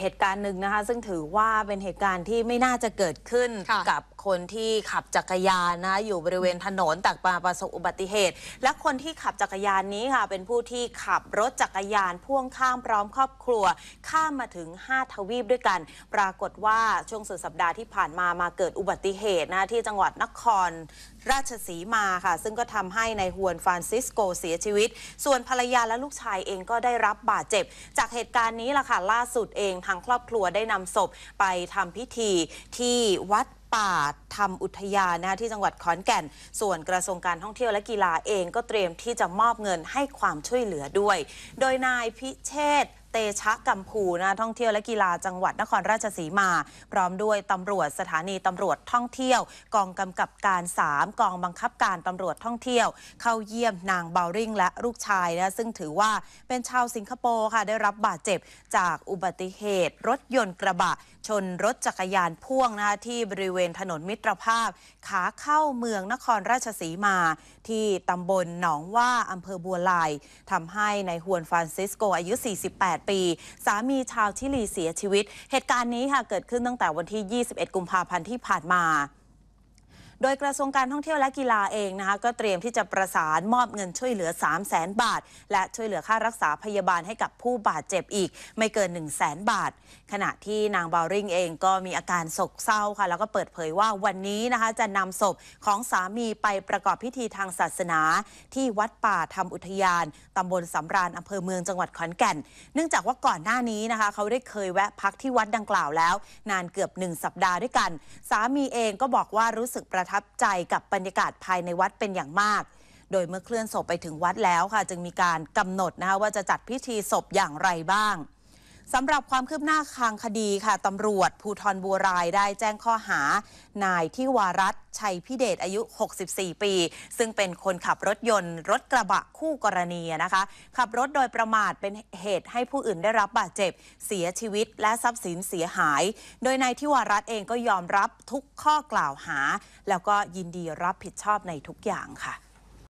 เหตุการณ์หนึ่งนะคะ ซึ่งถือว่าเป็นเหตุการณ์ที่ไม่น่าจะเกิดขึ้นกับคนที่ขับจักรยานนะอยู่บริเวณถนนตตกปาประสบอุบัติเหตุ และคนที่ขับจักรยานนี้ค่ะเป็นผู้ที่ขับรถจักรยานพ่วงข้างพร้อม ครอบครัว ข้ามมาถึง 5 ทวีปด้วยกัน ปรากฏว่าช่วงสุดสัปดาห์ที่ผ่านมามาเกิดอุบัติเหตุนะที่จังหวัดนครราชสีมาค่ะ ซึ่งก็ทำให้ในายฮวนฟรานซิสโกเสียชีวิต ส่วนภรรยาและลูกชายเองก็ได้รับบาดเจ็บ จากเหตุการณ์นี้ล่ะค่ะล่าสุดเองทางครอบครัวได้นำศพไปทำพิธีที่วัดป่าทำอุทยานนะที่จังหวัดขอนแก่น ส่วนกระทรวงการท่องเที่ยวและกีฬาเองก็เตรียมที่จะมอบเงินให้ความช่วยเหลือด้วย โดยนายพิเชษเตชะกัมพูนะท่องเที่ยวและกีฬาจังหวัดนครราชสีมา พร้อมด้วยตำรวจสถานีตำรวจท่องเที่ยว กองกำกับการ 3 กองบังคับการตำรวจท่องเที่ยว เข้าเยี่ยมนางเบลริงและลูกชายนะซึ่งถือว่าเป็นชาวสิงคโปร์ค่ะได้รับบาดเจ็บจากอุบัติเหตุ รถยนต์กระบะ ชนรถจักรยานพ่วงนะที่บริเวณถนนมิตรภาพขาเข้าเมืองนครราชสีมา ที่ตำบลหนองว่าอำเภอบัวลายทำให้ในฮวนฟรานซิสโกอายุ 48 28ปี สามีชาวชิลีเสียชีวิต เหตุการณ์นี้ค่ะเกิดขึ้นตั้งแต่วันที่ 21 กุมภาพันธ์ที่ผ่านมาโดยกระทรวงการท่องเที่ยวและกีฬาเองนะคะก็เตรียมที่จะประสานมอบเงินช่วยเหลือ3 0 0แสนบาท และช่วยเหลือค่ารักษาพยาบาลให้กับผู้บาดเจ็บอีก ไม่เกิน1 0 0 0 0แสนบาท ขณะที่นางบาริงเองก็มีอาการโศกเศร้าค่ะแล้วก็เปิดเผยว่าวันนี้นะคะจะนำศพของสามีไปประกอบพิธีทางศาสนา ที่วัดป่าธรรมอุทยานตำบลสำราญอำเภอเมืองจังหวัดขอนแก่นเนื่องจากว่าก่อนหน้านี้นะคะ เขาได้เคยแวะพักที่วัดดังกล่าวแล้ว นานเกือบ1สัปดาห์ด้วยกันสามีเองก็บอกว่ารู้สึกประทับใจกับบรรยากาศภายในวัดเป็นอย่างมาก โดยเมื่อเคลื่อนศพไปถึงวัดแล้วค่ะจึงมีการกำหนดนะคะว่าจะจัดพิธีศพอย่างไรบ้างสำหรับความคืบหน้าทางคดีค่ะ ตำรวจภูทรบัวรายได้แจ้งข้อหา นายที่วารัตชัยพิเดชอายุ 64 ปี ซึ่งเป็นคนขับรถยนต์ รถกระบะคู่กรณีนะคะ ขับรถโดยประมาทเป็นเหตุให้ผู้อื่นได้รับบาดเจ็บเสียชีวิตและทรัพย์สินเสียหาย โดยนายที่วารัตเองก็ยอมรับทุกข้อกล่าวหา แล้วก็ยินดีรับผิดชอบในทุกอย่างค่ะ